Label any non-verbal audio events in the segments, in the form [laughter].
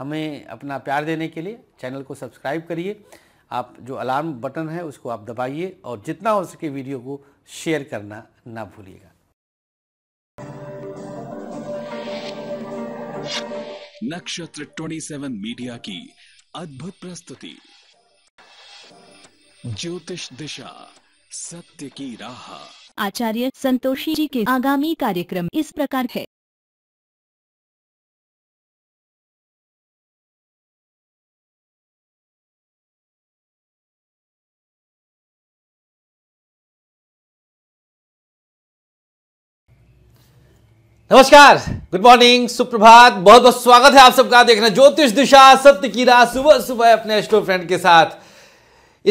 हमें अपना प्यार देने के लिए चैनल को सब्सक्राइब करिए आप जो अलार्म बटन है उसको आप दबाइए और जितना हो सके वीडियो को शेयर करना ना भूलिएगा नक्षत्र 27 मीडिया की अद्भुत प्रस्तुति ज्योतिष दिशा सत्य की राह आचार्य संतोषी जी के आगामी कार्यक्रम इस प्रकार है नमस्कार गुड मॉर्निंग सुप्रभात बहुत बहुत स्वागत है आप सबका देखना ज्योतिष दिशा सत्य की रात सुबह सुबह अपने एस्ट्रो फ्रेंड के साथ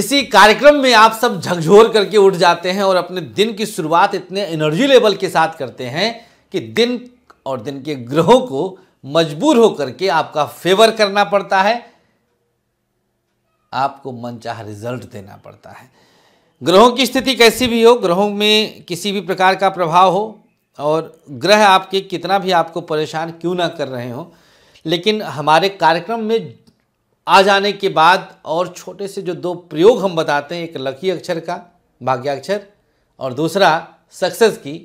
इसी कार्यक्रम में आप सब झकझोर करके उठ जाते हैं और अपने दिन की शुरुआत इतने एनर्जी लेवल के साथ करते हैं कि दिन और दिन के ग्रहों को मजबूर होकर के आपका फेवर करना पड़ता है आपको मनचाह रिजल्ट देना पड़ता है ग्रहों की स्थिति कैसी भी हो ग्रहों में किसी भी प्रकार का प्रभाव हो और ग्रह आपके कितना भी आपको परेशान क्यों ना कर रहे हो लेकिन हमारे कार्यक्रम में आ जाने के बाद और छोटे से जो दो प्रयोग हम बताते हैं एक लकी अक्षर का भाग्याक्षर और दूसरा सक्सेस की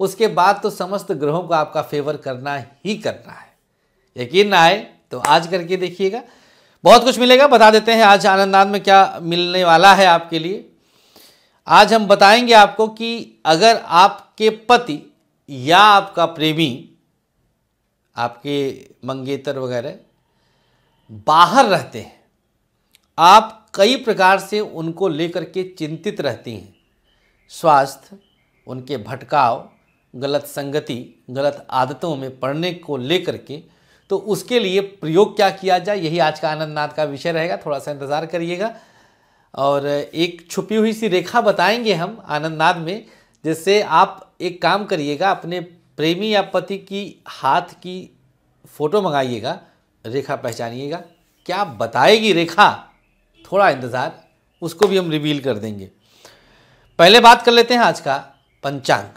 उसके बाद तो समस्त ग्रहों को आपका फेवर करना ही करना है यकीन ना आए तो आज करके देखिएगा बहुत कुछ मिलेगा बता देते हैं आज आनंदान में क्या मिलने वाला है आपके लिए आज हम बताएंगे आपको कि अगर आपके पति या आपका प्रेमी आपके मंगेतर वगैरह बाहर रहते हैं आप कई प्रकार से उनको लेकर के चिंतित रहती हैं स्वास्थ्य उनके भटकाव गलत संगति गलत आदतों में पड़ने को लेकर के तो उसके लिए प्रयोग क्या किया जाए यही आज का आनंदनाथ का विषय रहेगा थोड़ा सा इंतज़ार करिएगा और एक छुपी हुई सी रेखा बताएंगे हम आनंदनाथ में जिससे आप एक काम करिएगा अपने प्रेमी या पति की हाथ की फ़ोटो मंगाइएगा रेखा पहचानिएगा क्या बताएगी रेखा थोड़ा इंतज़ार उसको भी हम रिवील कर देंगे पहले बात कर लेते हैं आज का पंचांग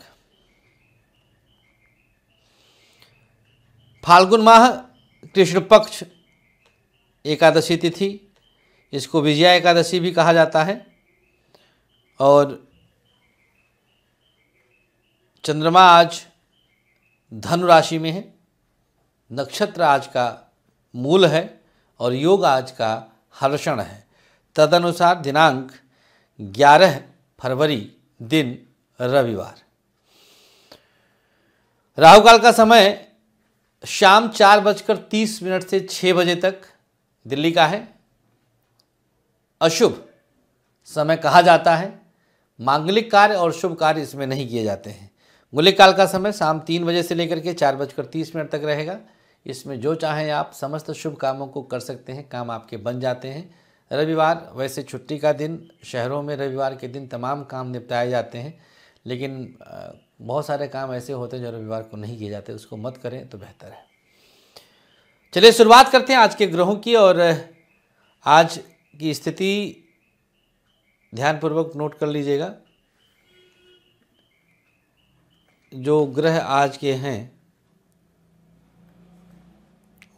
फाल्गुन माह कृष्ण पक्ष एकादशी तिथि इसको विजया एकादशी भी कहा जाता है और चंद्रमा आज धनु राशि में है नक्षत्र आज का मूल है और योग आज का हर्षण है तदनुसार दिनांक 11 फरवरी दिन रविवार राहु काल का समय शाम चार बजकर तीस मिनट से छः बजे तक दिल्ली का है अशुभ समय कहा जाता है मांगलिक कार्य और शुभ कार्य इसमें नहीं किए जाते हैं काल का समय शाम तीन बजे से लेकर के चार बजकर तीस मिनट तक रहेगा इसमें जो चाहें आप समस्त शुभ कामों को कर सकते हैं काम आपके बन जाते हैं रविवार वैसे छुट्टी का दिन शहरों में रविवार के दिन तमाम काम निपटाए जाते हैं लेकिन बहुत सारे काम ऐसे होते हैं जो रविवार को नहीं किए जाते उसको मत करें तो बेहतर है चलिए शुरुआत करते हैं आज के ग्रहों की और आज की स्थिति ध्यानपूर्वक नोट कर लीजिएगा जो ग्रह आज के हैं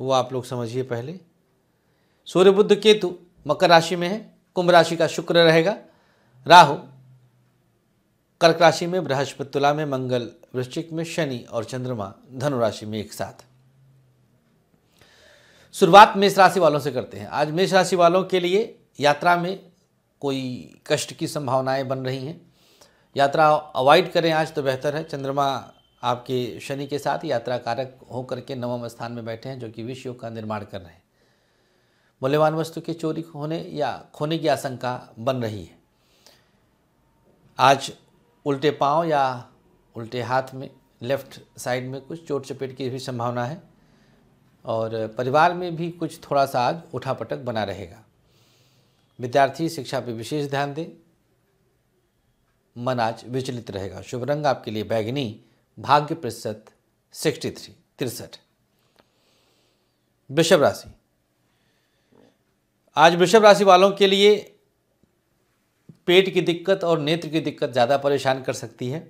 वो आप लोग समझिए पहले सूर्य बुद्ध केतु मकर राशि में है कुंभ राशि का शुक्र रहेगा राहु कर्क राशि में बृहस्पति तुला में मंगल वृश्चिक में शनि और चंद्रमा धनु राशि में एक साथ शुरुआत मेष राशि वालों से करते हैं आज मेष राशि वालों के लिए यात्रा में कोई कष्ट की संभावनाएं बन रही हैं यात्रा अवॉइड करें आज तो बेहतर है चंद्रमा आपके शनि के साथ यात्रा कारक होकर के नवम स्थान में बैठे हैं जो कि विश्व का निर्माण कर रहे हैं मूल्यवान वस्तु के चोरी होने या खोने की आशंका बन रही है आज उल्टे पाँव या उल्टे हाथ में लेफ्ट साइड में कुछ चोट चपेट की भी संभावना है और परिवार में भी कुछ थोड़ा सा आज उठापटक बना रहेगा विद्यार्थी शिक्षा पर विशेष ध्यान दें मन आज विचलित रहेगा शुभ रंग आपके लिए बैगनी भाग्य प्रतिशत सिक्सटी थ्री तिरसठ वृषभ राशि आज वृषभ राशि वालों के लिए पेट की दिक्कत और नेत्र की दिक्कत ज़्यादा परेशान कर सकती है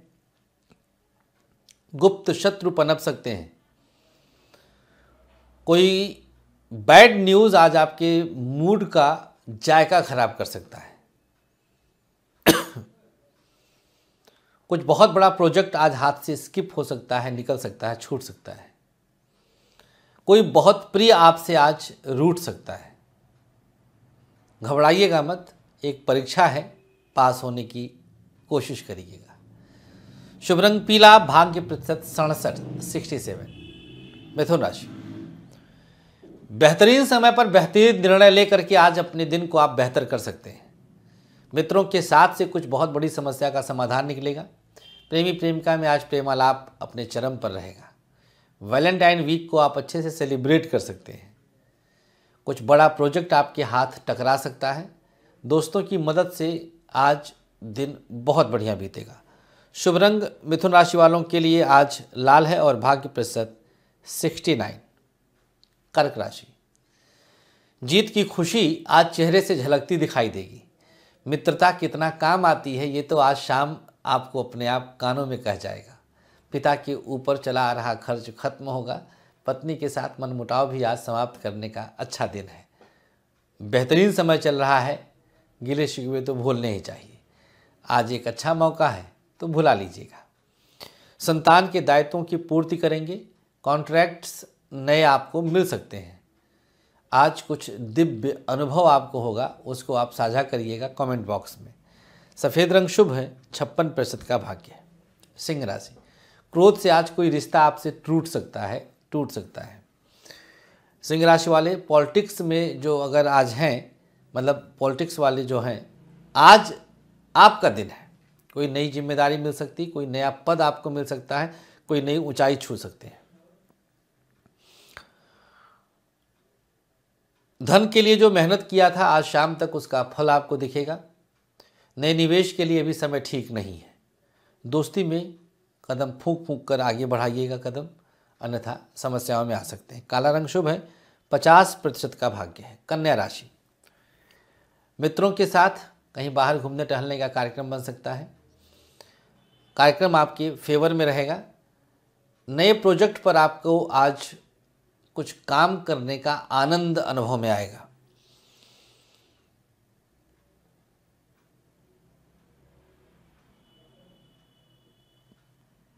गुप्त शत्रु पनप सकते हैं कोई बैड न्यूज़ आज आपके मूड का जायका खराब कर सकता है कुछ बहुत बड़ा प्रोजेक्ट आज हाथ से स्किप हो सकता है निकल सकता है छूट सकता है कोई बहुत प्रिय आपसे आज रूट सकता है घबराइएगा मत एक परीक्षा है पास होने की कोशिश करिएगा शुभ रंग पीला भाग्य प्रतिशत सड़सठ सिक्सटी सेवन मिथुन राशि बेहतरीन समय पर बेहतरीन निर्णय लेकर के आज अपने दिन को आप बेहतर कर सकते हैं मित्रों के साथ से कुछ बहुत बड़ी समस्या का समाधान निकलेगा प्रेमी प्रेमिका में आज प्रेमालाप अपने चरम पर रहेगा वैलेंटाइन वीक को आप अच्छे से सेलिब्रेट कर सकते हैं कुछ बड़ा प्रोजेक्ट आपके हाथ टकरा सकता है दोस्तों की मदद से आज दिन बहुत बढ़िया बीतेगा शुभ रंग मिथुन राशि वालों के लिए आज लाल है और भाग्य प्रतिशत सिक्सटी नाइन कर्क राशि जीत की खुशी आज चेहरे से झलकती दिखाई देगी मित्रता कितना काम आती है ये तो आज शाम आपको अपने आप कानों में कह जाएगा पिता के ऊपर चला आ रहा खर्च खत्म होगा पत्नी के साथ मनमुटाव भी आज समाप्त करने का अच्छा दिन है बेहतरीन समय चल रहा है गिले शिकवे तो भूलने ही चाहिए आज एक अच्छा मौका है तो भुला लीजिएगा संतान के दायित्वों की पूर्ति करेंगे कॉन्ट्रैक्ट्स नए आपको मिल सकते हैं आज कुछ दिव्य अनुभव आपको होगा उसको आप साझा करिएगा कमेंट बॉक्स में सफ़ेद रंग शुभ है छप्पन प्रतिशत का भाग्य है सिंह राशि क्रोध से आज कोई रिश्ता आपसे टूट सकता है टूट सकता है सिंह राशि वाले पॉलिटिक्स में जो अगर आज हैं मतलब पॉलिटिक्स वाले जो हैं आज आपका दिन है कोई नई जिम्मेदारी मिल सकती कोई नया पद आपको मिल सकता है कोई नई ऊंचाई छू सकते हैं धन के लिए जो मेहनत किया था आज शाम तक उसका फल आपको दिखेगा नए निवेश के लिए भी समय ठीक नहीं है दोस्ती में कदम फूंक फूंक कर आगे बढ़ाइएगा कदम अन्यथा समस्याओं में आ सकते हैं काला रंग शुभ है पचास प्रतिशत का भाग्य है कन्या राशि मित्रों के साथ कहीं बाहर घूमने टहलने का कार्यक्रम बन सकता है कार्यक्रम आपके फेवर में रहेगा नए प्रोजेक्ट पर आपको आज कुछ काम करने का आनंद अनुभव में आएगा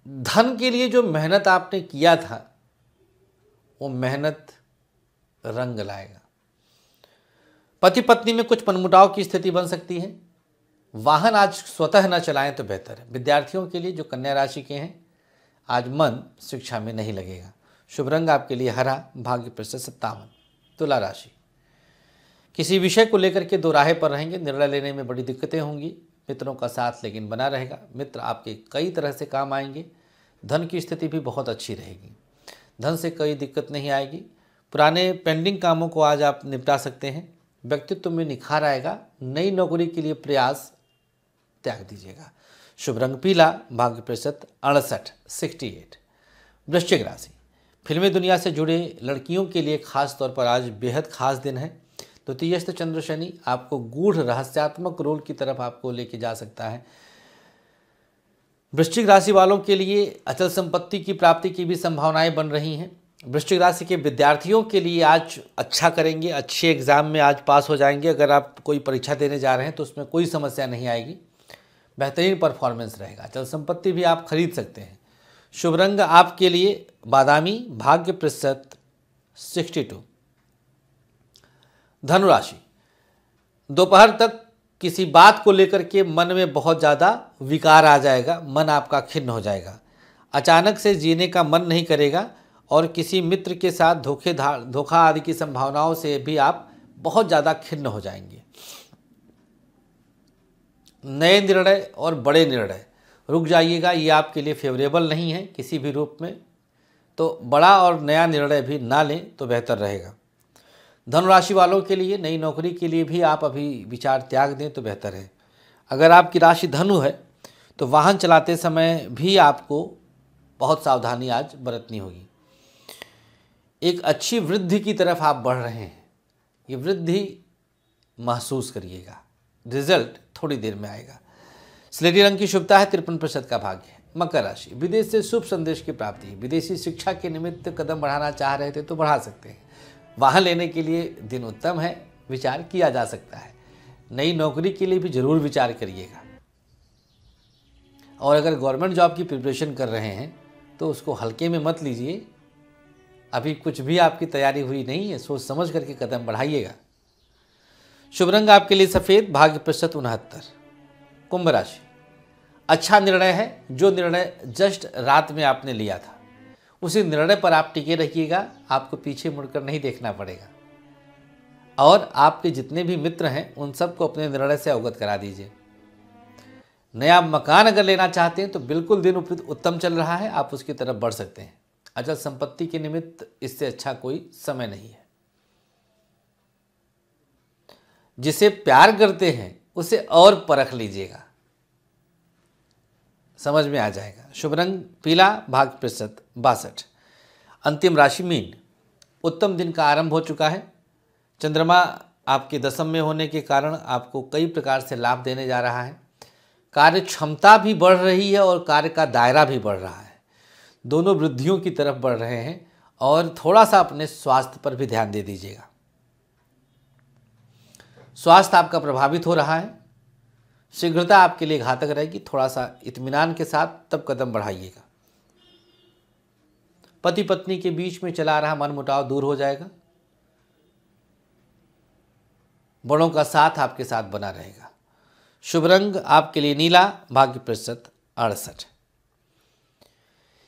धन के लिए जो मेहनत आपने किया था वो मेहनत रंग लाएगा पति पत्नी में कुछ मनमुटाव की स्थिति बन सकती है वाहन आज स्वतः न चलाएं तो बेहतर है विद्यार्थियों के लिए जो कन्या राशि के हैं आज मन शिक्षा में नहीं लगेगा शुभ रंग आपके लिए हरा भाग्य प्रश्न सत्तावन तुला राशि किसी विषय को लेकर के दो राहे पर रहेंगे निर्णय लेने में बड़ी दिक्कतें होंगी मित्रों का साथ लेकिन बना रहेगा मित्र आपके कई तरह से काम आएंगे धन की स्थिति भी बहुत अच्छी रहेगी धन से कोई दिक्कत नहीं आएगी पुराने पेंडिंग कामों को आज आप निपटा सकते हैं व्यक्तित्व में निखार आएगा नई नौकरी के लिए प्रयास त्याग दीजिएगा शुभ रंग पीला भाग्य प्रतिशत अड़सठ सिक्सटी एट वृश्चिक राशि फिल्मी दुनिया से जुड़े लड़कियों के लिए खास तौर पर आज बेहद खास दिन है द्वितीयस्थ तो चंद्र शनि आपको गूढ़ रहस्यात्मक रोल की तरफ आपको लेके जा सकता है वृश्चिक राशि वालों के लिए अचल संपत्ति की प्राप्ति की भी संभावनाएं बन रही हैं वृश्चिक राशि के विद्यार्थियों के लिए आज अच्छा करेंगे अच्छे एग्जाम में आज पास हो जाएंगे अगर आप कोई परीक्षा देने जा रहे हैं तो उसमें कोई समस्या नहीं आएगी बेहतरीन परफॉर्मेंस रहेगा अचल संपत्ति भी आप खरीद सकते हैं शुभ रंग आपके लिए बादामी भाग्य प्रतिशत सिक्सटी टू धनुराशि दोपहर तक किसी बात को लेकर के मन में बहुत ज़्यादा विकार आ जाएगा मन आपका खिन्न हो जाएगा अचानक से जीने का मन नहीं करेगा और किसी मित्र के साथ धोखे धोखा आदि की संभावनाओं से भी आप बहुत ज़्यादा खिन्न हो जाएंगे नए निर्णय और बड़े निर्णय रुक जाइएगा ये आपके लिए फेवरेबल नहीं है किसी भी रूप में तो बड़ा और नया निर्णय भी ना लें तो बेहतर रहेगा धनुराशि वालों के लिए नई नौकरी के लिए भी आप अभी विचार त्याग दें तो बेहतर है अगर आपकी राशि धनु है तो वाहन चलाते समय भी आपको बहुत सावधानी आज बरतनी होगी एक अच्छी वृद्धि की तरफ आप बढ़ रहे हैं ये वृद्धि महसूस करिएगा रिजल्ट थोड़ी देर में आएगा स्लेटी रंग की शुभता है तिरपन प्रतिशत का भाग्य मकर राशि विदेश से शुभ संदेश की प्राप्ति विदेशी शिक्षा के निमित्त कदम बढ़ाना चाह रहे थे तो बढ़ा सकते हैं वाहन लेने के लिए दिन उत्तम है विचार किया जा सकता है नई नौकरी के लिए भी ज़रूर विचार करिएगा और अगर गवर्नमेंट जॉब की प्रिपरेशन कर रहे हैं तो उसको हल्के में मत लीजिए अभी कुछ भी आपकी तैयारी हुई नहीं है सोच समझ करके कदम बढ़ाइएगा शुभ रंग आपके लिए सफ़ेद भाग्य प्रतिशत उनहत्तर कुंभ राशि अच्छा निर्णय है जो निर्णय जस्ट रात में आपने लिया था उसी निर्णय पर आप टिके रहिएगा आपको पीछे मुड़कर नहीं देखना पड़ेगा और आपके जितने भी मित्र हैं उन सबको अपने निर्णय से अवगत करा दीजिए नया मकान अगर लेना चाहते हैं तो बिल्कुल दिन उत्तम चल रहा है आप उसकी तरफ बढ़ सकते हैं अचल संपत्ति के निमित्त इससे अच्छा कोई समय नहीं है जिसे प्यार करते हैं उसे और परख लीजिएगा समझ में आ जाएगा शुभ रंग पीला भाग प्रतिशत बासठ अंतिम राशि मीन उत्तम दिन का आरंभ हो चुका है चंद्रमा आपके दशम में होने के कारण आपको कई प्रकार से लाभ देने जा रहा है कार्य क्षमता भी बढ़ रही है और कार्य का दायरा भी बढ़ रहा है दोनों वृद्धियों की तरफ बढ़ रहे हैं और थोड़ा सा अपने स्वास्थ्य पर भी ध्यान दे दीजिएगा स्वास्थ्य आपका प्रभावित हो रहा है शीघ्रता आपके लिए घातक रहेगी थोड़ा सा इत्मीनान के साथ तब कदम बढ़ाइएगा पति पत्नी के बीच में चला रहा मनमुटाव दूर हो जाएगा बड़ों का साथ आपके साथ बना रहेगा शुभ रंग आपके लिए नीला भाग्य प्रतिशत अड़सठ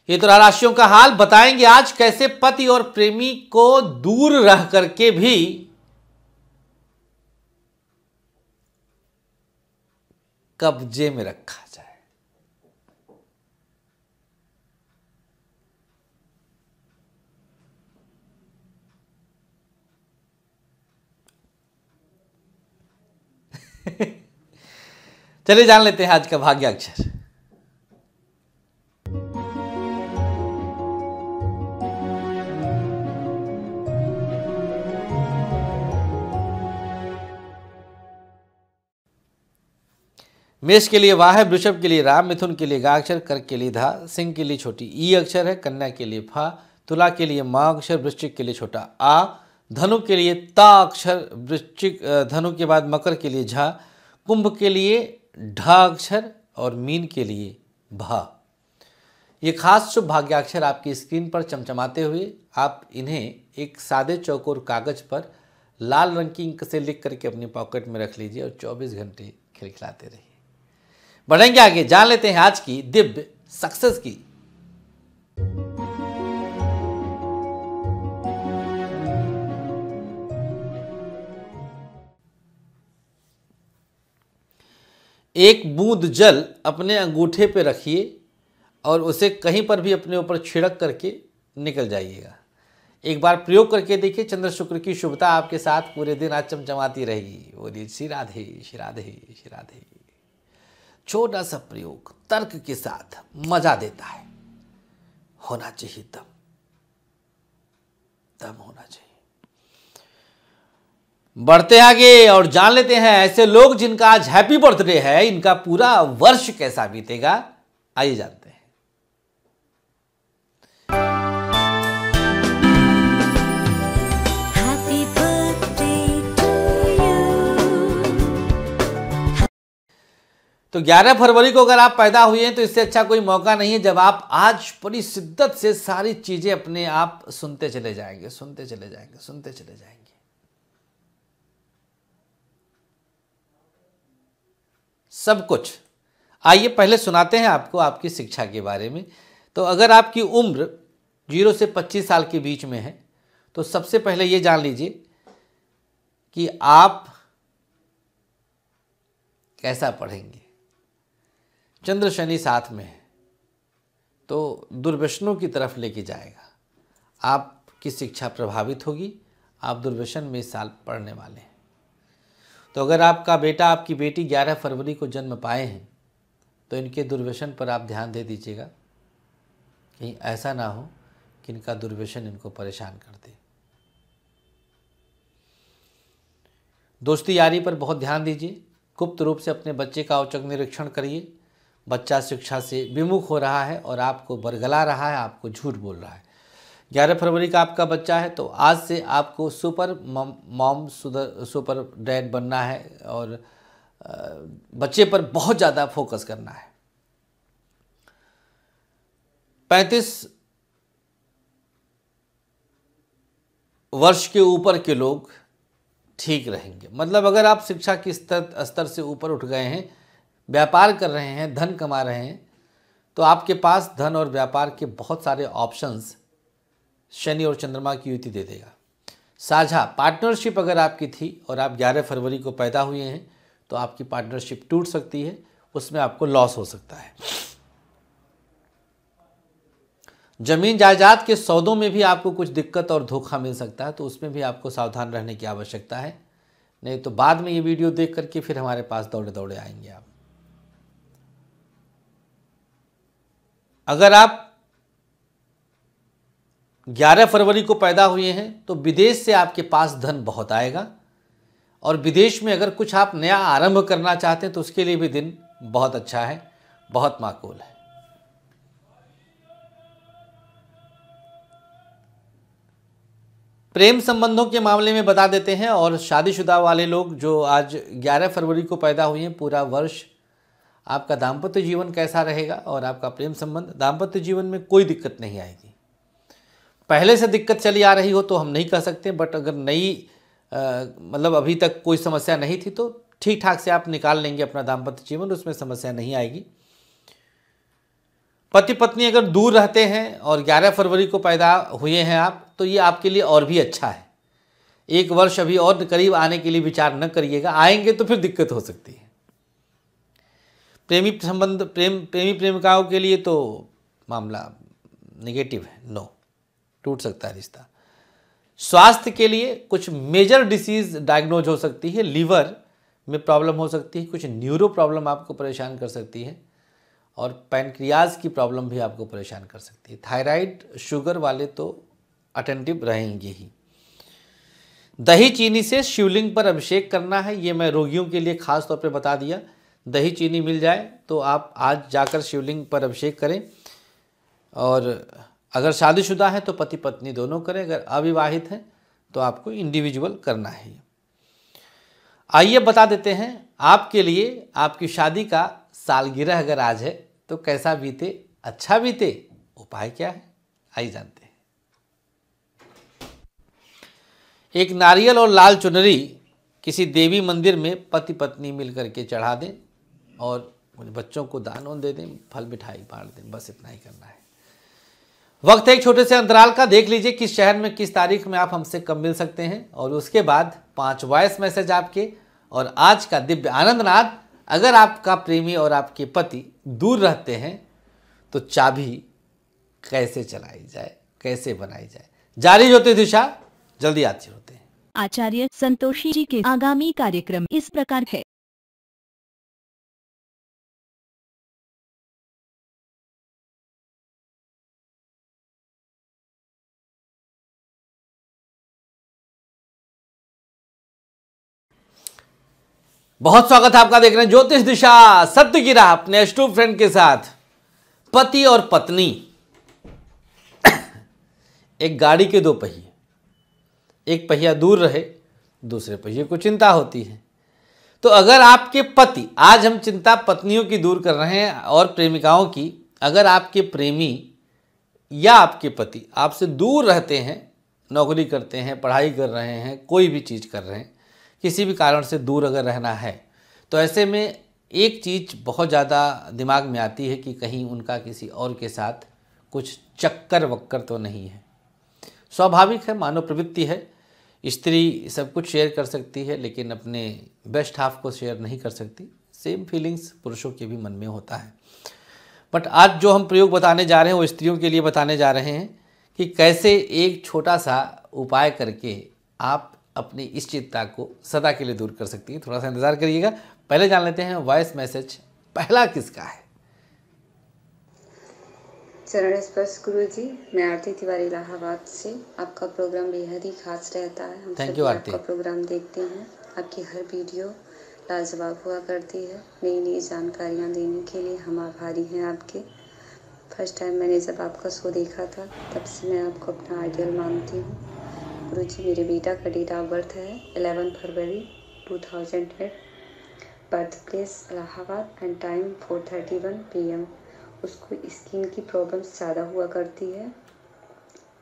ये तो राशियों का हाल बताएंगे आज कैसे पति और प्रेमी को दूर रह करके भी कब्जे में रखा जाए [laughs] चलिए जान लेते हैं आज का भाग्य अक्षर मेष के लिए वाह है वृषभ के लिए राम मिथुन के लिए गा अक्षर कर्क के लिए धा सिंह के लिए छोटी ई अक्षर है कन्या के लिए फा तुला के लिए माँ अक्षर वृश्चिक के लिए छोटा आ धनु के लिए ता अक्षर वृश्चिक धनु के बाद मकर के लिए झा कुंभ के लिए ढा अक्षर और मीन के लिए भा ये खास शुभ भाग्याक्षर आपकी स्क्रीन पर चमचमाते हुए आप इन्हें एक सादे चौकोर कागज पर लाल रंग की इंक से लिख करके अपने पॉकेट में रख लीजिए और 24 घंटे खिलखिलाते रहिए बढ़ेंगे आगे जान लेते हैं आज की दिव्य सक्सेस की एक बूंद जल अपने अंगूठे पर रखिए और उसे कहीं पर भी अपने ऊपर छिड़क करके निकल जाइएगा एक बार प्रयोग करके देखिए चंद्र शुक्र की शुभता आपके साथ पूरे दिन आज चमचमाती रहेगी बोलिए श्री राधे श्री राधे श्री राधे छोटा सा प्रयोग तर्क के साथ मजा देता है होना चाहिए तब तब होना चाहिए बढ़ते आगे और जान लेते हैं ऐसे लोग जिनका आज हैप्पी बर्थडे है इनका पूरा वर्ष कैसा बीतेगा आइए जानते तो 11 फरवरी को अगर आप पैदा हुए हैं तो इससे अच्छा कोई मौका नहीं है जब आप आज बड़ी शिद्दत से सारी चीज़ें अपने आप सुनते चले जाएंगे सुनते चले जाएंगे सुनते चले जाएंगे सब कुछ आइए पहले सुनाते हैं आपको आपकी शिक्षा के बारे में तो अगर आपकी उम्र जीरो से पच्चीस साल के बीच में है तो सबसे पहले ये जान लीजिए कि आप कैसा पढ़ेंगे चंद्र शनि साथ में है तो दुर्व्यसनों की तरफ लेके जाएगा आपकी शिक्षा प्रभावित होगी आप दुर्व्यसन में इस साल पढ़ने वाले हैं तो अगर आपका बेटा आपकी बेटी 11 फरवरी को जन्म पाए हैं तो इनके दुर्व्यसन पर आप ध्यान दे दीजिएगा कहीं ऐसा ना हो कि इनका दुर्व्यसन इनको परेशान कर दे दोस्ती यारी पर बहुत ध्यान दीजिए गुप्त रूप से अपने बच्चे का औचक निरीक्षण करिए बच्चा शिक्षा से विमुख हो रहा है और आपको बरगला रहा है आपको झूठ बोल रहा है ग्यारह फरवरी का आपका बच्चा है तो आज से आपको सुपर मॉम सुधर सुपर डैड बनना है और बच्चे पर बहुत ज़्यादा फोकस करना है पैंतीस वर्ष के ऊपर के लोग ठीक रहेंगे मतलब अगर आप शिक्षा के स्तर स्तर से ऊपर उठ गए हैं व्यापार कर रहे हैं धन कमा रहे हैं तो आपके पास धन और व्यापार के बहुत सारे ऑप्शंस शनि और चंद्रमा की युति दे देगा साझा पार्टनरशिप अगर आपकी थी और आप 11 फरवरी को पैदा हुए हैं तो आपकी पार्टनरशिप टूट सकती है उसमें आपको लॉस हो सकता है जमीन जायदाद के सौदों में भी आपको कुछ दिक्कत और धोखा मिल सकता है तो उसमें भी आपको सावधान रहने की आवश्यकता है नहीं तो बाद में ये वीडियो देख करके फिर हमारे पास दौड़े दौड़े आएंगे आप अगर आप 11 फरवरी को पैदा हुए हैं तो विदेश से आपके पास धन बहुत आएगा और विदेश में अगर कुछ आप नया आरंभ करना चाहते हैं तो उसके लिए भी दिन बहुत अच्छा है बहुत माकूल है प्रेम संबंधों के मामले में बता देते हैं और शादीशुदा वाले लोग जो आज 11 फरवरी को पैदा हुए हैं पूरा वर्ष आपका दाम्पत्य जीवन कैसा रहेगा और आपका प्रेम संबंध दाम्पत्य जीवन में कोई दिक्कत नहीं आएगी पहले से दिक्कत चली आ रही हो तो हम नहीं कह सकते बट अगर नई मतलब अभी तक कोई समस्या नहीं थी तो ठीक ठाक से आप निकाल लेंगे अपना दाम्पत्य जीवन उसमें समस्या नहीं आएगी पति पत्नी अगर दूर रहते हैं और 11 फरवरी को पैदा हुए हैं आप तो ये आपके लिए और भी अच्छा है एक वर्ष अभी और करीब आने के लिए विचार न करिएगा आएंगे तो फिर दिक्कत हो सकती है प्रेमी संबंध प्रेम प्रेमी प्रेमिकाओं के लिए तो मामला निगेटिव है नो टूट सकता है रिश्ता स्वास्थ्य के लिए कुछ मेजर डिसीज डायग्नोज हो सकती है लीवर में प्रॉब्लम हो सकती है कुछ न्यूरो प्रॉब्लम आपको परेशान कर सकती है और पैनक्रियाज की प्रॉब्लम भी आपको परेशान कर सकती है थायराइड शुगर वाले तो अटेंटिव रहेंगे ही दही चीनी से शिवलिंग पर अभिषेक करना है ये मैं रोगियों के लिए खास तौर पे बता दिया दही चीनी मिल जाए तो आप आज जाकर शिवलिंग पर अभिषेक करें और अगर शादीशुदा है तो पति पत्नी दोनों करें अगर अविवाहित हैं तो आपको इंडिविजुअल करना है आइए बता देते हैं आपके लिए आपकी शादी का सालगिरह अगर आज है तो कैसा बीते अच्छा बीते उपाय क्या है आइए जानते हैं एक नारियल और लाल चुनरी किसी देवी मंदिर में पति पत्नी मिलकर के चढ़ा दें और बच्चों को दान दे दें फल मिठाई बांट दें बस इतना ही करना है वक्त एक छोटे से अंतराल का देख लीजिए किस शहर में किस तारीख में आप हमसे कब मिल सकते हैं और उसके बाद पांच वॉयस मैसेज आपके और आज का दिव्य आनंदनाथ अगर आपका प्रेमी और आपके पति दूर रहते हैं तो चाबी कैसे चलाई जाए कैसे बनाई जाए जारी ज्योति दिशा जल्दी आती होते हैं आचार्य संतोषी जी के आगामी कार्यक्रम इस प्रकार है बहुत स्वागत है आपका देख रहे हैं ज्योतिष दिशा सत्य की राह अपने एस्ट्रो फ्रेंड के साथ पति और पत्नी [coughs] एक गाड़ी के दो पहिए एक पहिया दूर रहे दूसरे पहिए को चिंता होती है तो अगर आपके पति आज हम चिंता पत्नियों की दूर कर रहे हैं और प्रेमिकाओं की अगर आपके प्रेमी या आपके पति आपसे दूर रहते हैं नौकरी करते हैं पढ़ाई कर रहे हैं कोई भी चीज़ कर रहे हैं किसी भी कारण से दूर अगर रहना है तो ऐसे में एक चीज़ बहुत ज़्यादा दिमाग में आती है कि कहीं उनका किसी और के साथ कुछ चक्कर वक्कर तो नहीं है स्वाभाविक है मानव प्रवृत्ति है स्त्री सब कुछ शेयर कर सकती है लेकिन अपने बेस्ट हाफ को शेयर नहीं कर सकती सेम फीलिंग्स पुरुषों के भी मन में होता है बट आज जो हम प्रयोग बताने जा रहे हैं वो स्त्रियों के लिए बताने जा रहे हैं कि कैसे एक छोटा सा उपाय करके आप अपनी इस चिंता को सदा के लिए दूर कर सकती है थोड़ा सा इंतज़ार करिएगा पहले जान लेते हैं वॉइस मैसेज पहला किसका है चरण स्पर्श गुरु जी मैं आरती तिवारी इलाहाबाद से आपका प्रोग्राम बेहद ही खास रहता है हम थैंक यू आरती आपका प्रोग्राम देखते हैं आपकी हर वीडियो लाजवाब हुआ करती है नई नई जानकारियाँ देने के लिए हम आभारी हैं आपके फर्स्ट टाइम मैंने जब आपका शो देखा था तब से मैं आपको अपना आइडियल मानती हूँ जी मेरे बेटा का डेट ऑफ बर्थ है एलेवन फरवरी two thousand eight birth place Allahabad and time four thirty one P M उसको स्किन की प्रॉब्लम्स ज़्यादा हुआ करती है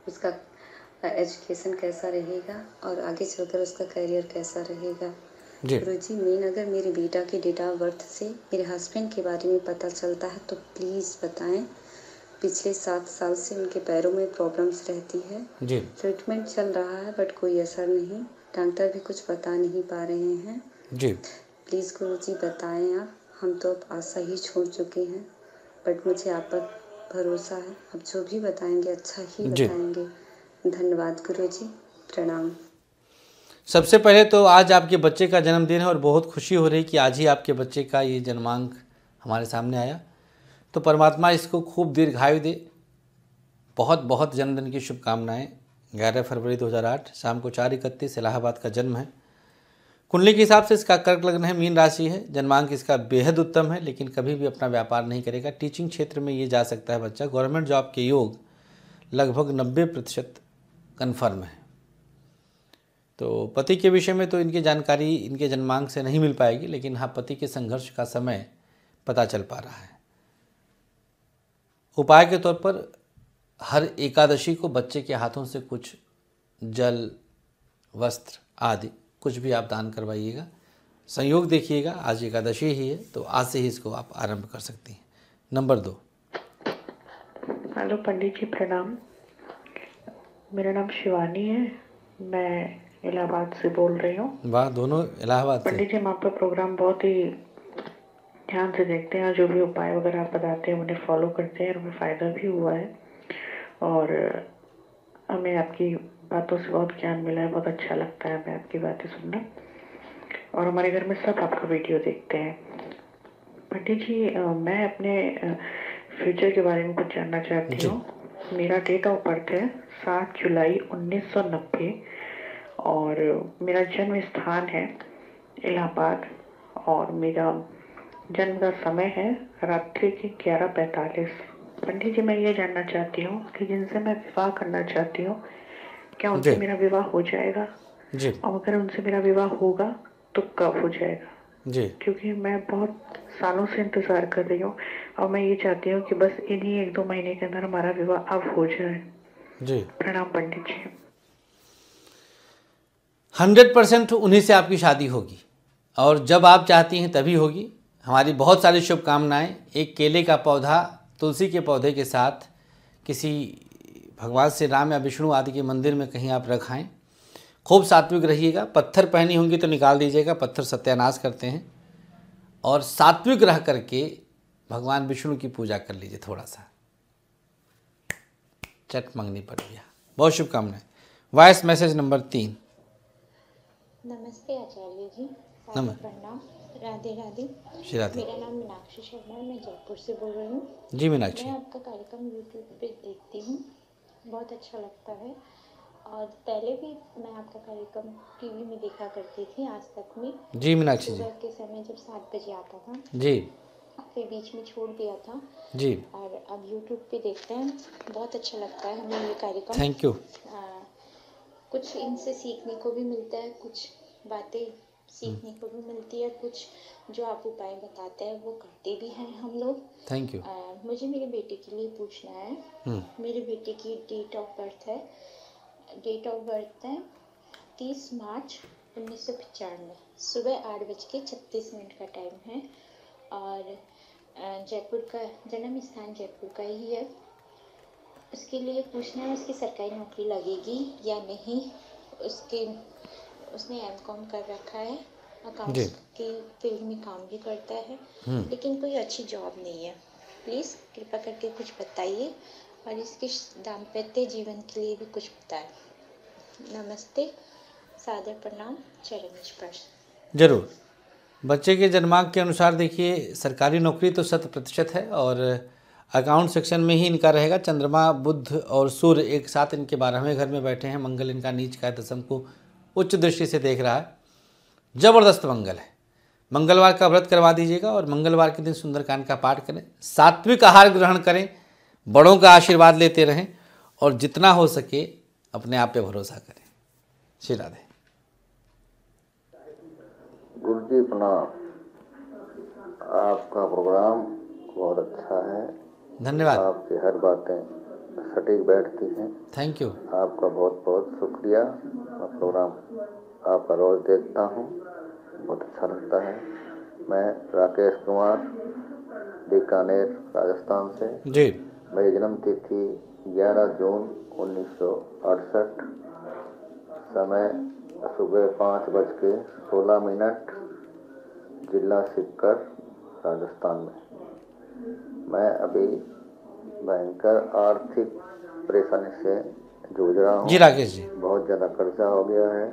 उसका एजुकेशन कैसा रहेगा और आगे चलकर उसका करियर कैसा रहेगा गुरु जी मेन अगर मेरे बेटा के डेट ऑफ बर्थ से मेरे हस्बैंड के बारे में पता चलता है तो प्लीज़ बताएं पिछले सात साल से उनके पैरों में प्रॉब्लम्स रहती है जी ट्रीटमेंट चल रहा है बट कोई असर नहीं डॉक्टर भी कुछ बता नहीं पा रहे हैं जी प्लीज़ गुरु जी बताए आप हम तो अब आशा ही छोड़ चुके हैं बट मुझे आप पर भरोसा है आप जो भी बताएंगे अच्छा ही बताएंगे धन्यवाद गुरु जी प्रणाम सबसे पहले तो आज आपके बच्चे का जन्मदिन है और बहुत खुशी हो रही कि आज ही आपके बच्चे का ये जन्मांक हमारे सामने आया तो परमात्मा इसको खूब दीर्घायु दे बहुत बहुत जन्मदिन की शुभकामनाएं ग्यारह फरवरी 2008 शाम को चार इकतीस इलाहाबाद का जन्म है कुंडली के हिसाब से इसका कर्क लग्न है मीन राशि है जन्मांक इसका बेहद उत्तम है लेकिन कभी भी अपना व्यापार नहीं करेगा टीचिंग क्षेत्र में ये जा सकता है बच्चा गवर्नमेंट जॉब के योग लगभग नब्बे प्रतिशत कन्फर्म है तो पति के विषय में तो इनकी जानकारी इनके जन्मांक से नहीं मिल पाएगी लेकिन हाँ पति के संघर्ष का समय पता चल पा रहा है उपाय के तौर पर हर एकादशी को बच्चे के हाथों से कुछ जल वस्त्र आदि कुछ भी आप दान करवाइएगा संयोग देखिएगा आज एकादशी ही है तो आज से ही इसको आप आरंभ कर सकती हैं नंबर दो हेलो पंडित जी प्रणाम मेरा नाम शिवानी है मैं इलाहाबाद से बोल रही हूँ वाह दोनों इलाहाबाद पंडित जी हम आपका प्रोग्राम बहुत ही ध्यान से देखते हैं और जो भी उपाय वगैरह आप बताते हैं उन्हें फॉलो करते हैं और हमें फ़ायदा भी हुआ है और हमें आपकी बातों से बहुत ज्ञान मिला है बहुत अच्छा लगता है हमें आपकी बातें सुनना और हमारे घर में सब आपका वीडियो देखते हैं पंडित जी मैं अपने फ्यूचर के बारे में कुछ जानना चाहती हूँ मेरा डेट ऑफ बर्थ है सात जुलाई उन्नीस और मेरा जन्म स्थान है इलाहाबाद और मेरा जन्म का समय है रात्रि के ग्यारह पैंतालीस पंडित जी मैं ये जानना चाहती हूँ कि जिनसे मैं विवाह करना चाहती हूँ क्या उनसे मेरा विवाह हो जाएगा जी और अगर उनसे मेरा विवाह होगा तो कब हो जाएगा जी क्योंकि मैं बहुत सालों से इंतज़ार कर रही हूँ और मैं ये चाहती हूँ कि बस इन्हीं एक दो महीने के अंदर हमारा विवाह अब हो जाए जी प्रणाम पंडित जी हंड्रेड परसेंट उन्हीं से आपकी शादी होगी और जब आप चाहती हैं तभी होगी हमारी बहुत सारी शुभकामनाएं एक केले का पौधा तुलसी के पौधे के साथ किसी भगवान श्री राम या विष्णु आदि के मंदिर में कहीं आप रखाएं खूब सात्विक रहिएगा पत्थर पहनी होंगी तो निकाल दीजिएगा पत्थर सत्यानाश करते हैं और सात्विक रह करके भगवान विष्णु की पूजा कर लीजिए थोड़ा सा चट मंगनी पड़ गया बहुत शुभकामनाएं वॉइस मैसेज नंबर तीन नमस्ते आचार्य जी नमस्ते राधे राधे श्री राधे मेरा नाम मीनाक्षी शर्मा मैं जयपुर से बोल रही हूँ जी मीनाक्षी मैं आपका कार्यक्रम यूट्यूब पे देखती हूँ बहुत अच्छा लगता है और पहले भी मैं आपका कार्यक्रम टीवी में देखा करती थी आज तक में जी मीनाक्षी जी के समय जब सात बजे आता था जी फिर बीच में छोड़ दिया था जी और अब यूट्यूब पे देखते हैं बहुत अच्छा लगता है हमें ये कार्यक्रम थैंक यू कुछ इनसे सीखने को भी मिलता है कुछ बातें सीखने हम्म। को भी मिलती है कुछ जो आप उपाय बताते हैं वो करते भी हैं हम लोग थैंक यू मुझे मेरे बेटे के लिए पूछना है hmm. मेरे बेटे की डेट ऑफ बर्थ है डेट ऑफ बर्थ है तीस मार्च उन्नीस सौ पचानवे सुबह आठ बज के छत्तीस मिनट का टाइम है और जयपुर का जन्म स्थान जयपुर का ही है उसके लिए पूछना है उसकी सरकारी नौकरी लगेगी या नहीं उसके उसने एम कॉम कर रखा है अकाउंट के फील्ड में काम भी करता है हम्म। लेकिन कोई अच्छी जॉब नहीं है प्लीज़ कृपा करके कुछ बताइए और इसके दाम्पत्य जीवन के लिए भी कुछ बताए नमस्ते सादर प्रणाम चरण स्पर्श जरूर बच्चे के जन्मांक के अनुसार देखिए सरकारी नौकरी तो शत प्रतिशत है और अकाउंट सेक्शन में ही इनका रहेगा चंद्रमा बुद्ध और सूर्य एक साथ इनके बारहवें घर में बैठे हैं मंगल इनका नीच का दशम को उच्च दृष्टि से देख रहा है जबरदस्त मंगल है मंगलवार का व्रत करवा दीजिएगा और मंगलवार के दिन सुंदरकांड का पाठ करें सात्विक आहार ग्रहण करें बड़ों का आशीर्वाद लेते रहें और जितना हो सके अपने आप पे भरोसा करें श्री राधे गुरु जी प्रणाम आपका प्रोग्राम बहुत अच्छा है धन्यवाद आपकी हर बातें सटीक बैठती हैं थैंक यू आपका बहुत बहुत शुक्रिया मैं प्रोग्राम आपका रोज़ देखता हूँ बहुत अच्छा लगता है मैं राकेश कुमार बीकानेर राजस्थान से जी मेरी जन्म तिथि 11 जून उन्नीस समय सुबह पाँच बज के सोलह मिनट जिला सिक्कर राजस्थान में मैं अभी भयंकर आर्थिक परेशानी से जूझ रहा हूँ जी राकेश जी बहुत ज़्यादा कर्जा हो गया है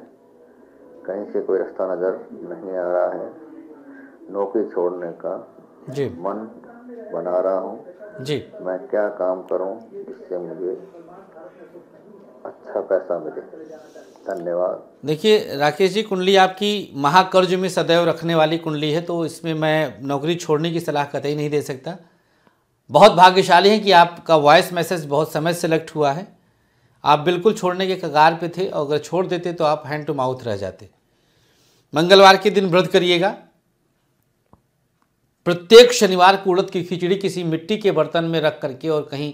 कहीं से कोई रास्ता नज़र नहीं आ रहा है नौकरी छोड़ने का जी मन बना रहा हूँ जी मैं क्या काम करूँ जिससे मुझे अच्छा पैसा मिले धन्यवाद देखिए राकेश जी कुंडली आपकी महाकर्ज में सदैव रखने वाली कुंडली है तो इसमें मैं नौकरी छोड़ने की सलाह कतई नहीं दे सकता बहुत भाग्यशाली हैं कि आपका वॉइस मैसेज बहुत समय सेलेक्ट हुआ है आप बिल्कुल छोड़ने के कगार पे थे और अगर छोड़ देते तो आप हैंड टू माउथ रह जाते मंगलवार के दिन व्रत करिएगा प्रत्येक शनिवार को उड़द की खिचड़ी किसी मिट्टी के बर्तन में रख करके और कहीं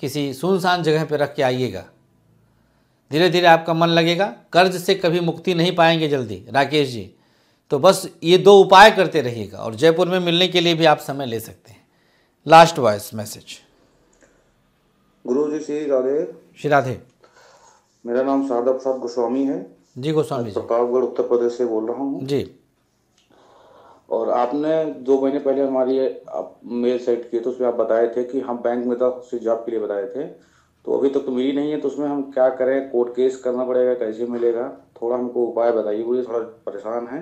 किसी सुनसान जगह पर रख के आइएगा धीरे धीरे आपका मन लगेगा कर्ज से कभी मुक्ति नहीं पाएंगे जल्दी राकेश जी तो बस ये दो उपाय करते रहिएगा और जयपुर में मिलने के लिए भी आप समय ले सकते हैं लास्ट वॉइस मैसेज गुरु जी श्री राधे श्री राधे मेरा नाम शारदा प्रसाद गोस्वामी है जी गोस्वामी प्रतापगढ़ उत्तर प्रदेश से बोल रहा हूँ जी और आपने दो महीने पहले हमारी आप मेल सेट किए तो उसमें आप बताए थे कि हम बैंक में था उससे जॉब के लिए बताए थे तो अभी तक तो मिली नहीं है तो उसमें हम क्या करें कोर्ट केस करना पड़ेगा कैसे मिलेगा थोड़ा हमको उपाय बताइए मुझे थोड़ा परेशान है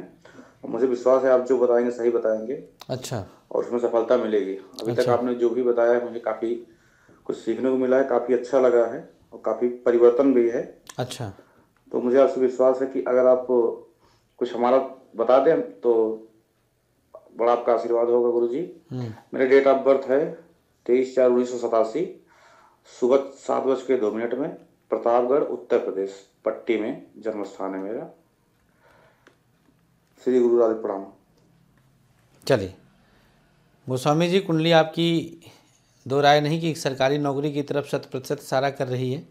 मुझे विश्वास है आप जो बताएंगे सही बताएंगे अच्छा और उसमें सफलता मिलेगी अभी अच्छा। तक आपने जो भी बताया मुझे काफी कुछ सीखने को मिला है काफी अच्छा लगा है और काफी परिवर्तन भी है अच्छा तो मुझे आपसे विश्वास है कि अगर आप कुछ हमारा बता दें तो बड़ा आपका आशीर्वाद होगा गुरु जी मेरा डेट ऑफ बर्थ है तेईस चार उन्नीस सौ सतासी सुबह सात बज के दो मिनट में प्रतापगढ़ उत्तर प्रदेश पट्टी में जन्म स्थान है मेरा श्री गुरु राधे प्रणाम चलिए गोस्वामी जी कुंडली आपकी दो राय नहीं कि सरकारी नौकरी की तरफ शत प्रतिशत सारा कर रही है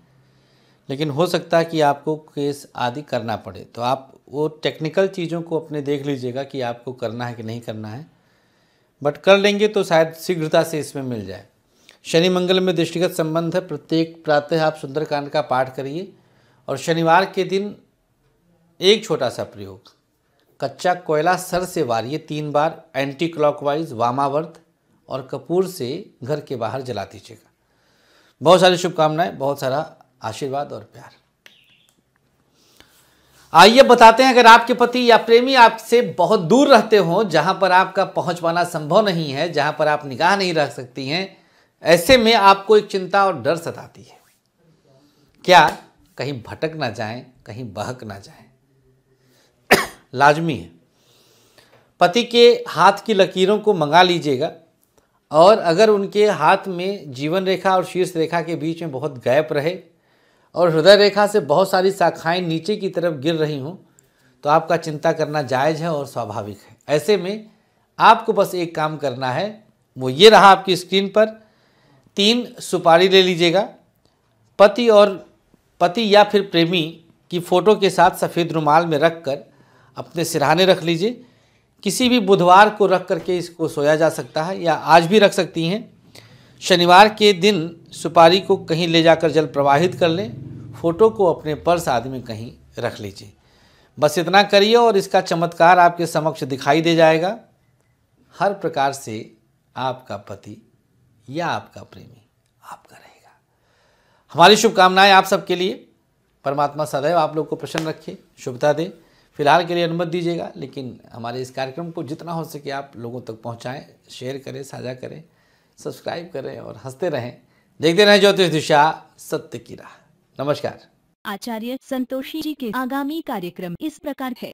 लेकिन हो सकता है कि आपको केस आदि करना पड़े तो आप वो टेक्निकल चीज़ों को अपने देख लीजिएगा कि आपको करना है कि नहीं करना है बट कर लेंगे तो शायद शीघ्रता से इसमें मिल जाए शनि मंगल में दृष्टिगत संबंध है प्रत्येक प्रातः आप सुंदरकांड का पाठ करिए और शनिवार के दिन एक छोटा सा प्रयोग कच्चा कोयला सर से वारिए तीन बार एंटी क्लॉकवाइज वामावर्त और कपूर से घर के बाहर जला दीजिएगा बहुत सारी शुभकामनाएं बहुत सारा आशीर्वाद और प्यार आइए बताते हैं अगर आपके पति या प्रेमी आपसे बहुत दूर रहते हों जहां पर आपका पहुंच पाना संभव नहीं है जहां पर आप निगाह नहीं रख सकती हैं ऐसे में आपको एक चिंता और डर सताती है क्या कहीं भटक ना जाए कहीं बहक ना जाए लाजमी है पति के हाथ की लकीरों को मंगा लीजिएगा और अगर उनके हाथ में जीवन रेखा और शीर्ष रेखा के बीच में बहुत गैप रहे और हृदय रेखा से बहुत सारी शाखाएं नीचे की तरफ गिर रही हों तो आपका चिंता करना जायज़ है और स्वाभाविक है ऐसे में आपको बस एक काम करना है वो ये रहा आपकी स्क्रीन पर तीन सुपारी ले लीजिएगा पति और पति या फिर प्रेमी की फ़ोटो के साथ सफ़ेद रुमाल में रख कर अपने सिरहाने रख लीजिए किसी भी बुधवार को रख करके इसको सोया जा सकता है या आज भी रख सकती हैं शनिवार के दिन सुपारी को कहीं ले जाकर जल प्रवाहित कर लें फ़ोटो को अपने पर्स आदि में कहीं रख लीजिए बस इतना करिए और इसका चमत्कार आपके समक्ष दिखाई दे जाएगा हर प्रकार से आपका पति या आपका प्रेमी आपका रहेगा हमारी शुभकामनाएं आप सबके लिए परमात्मा सदैव आप लोग को प्रसन्न रखे शुभता दें फिलहाल के लिए अनुमति दीजिएगा लेकिन हमारे इस कार्यक्रम को जितना हो सके आप लोगों तक पहुँचाएँ शेयर करें साझा करें सब्सक्राइब करें और हंसते रहें देखते रहें ज्योतिष दिशा सत्य की राह नमस्कार आचार्य संतोषी जी के आगामी कार्यक्रम इस प्रकार है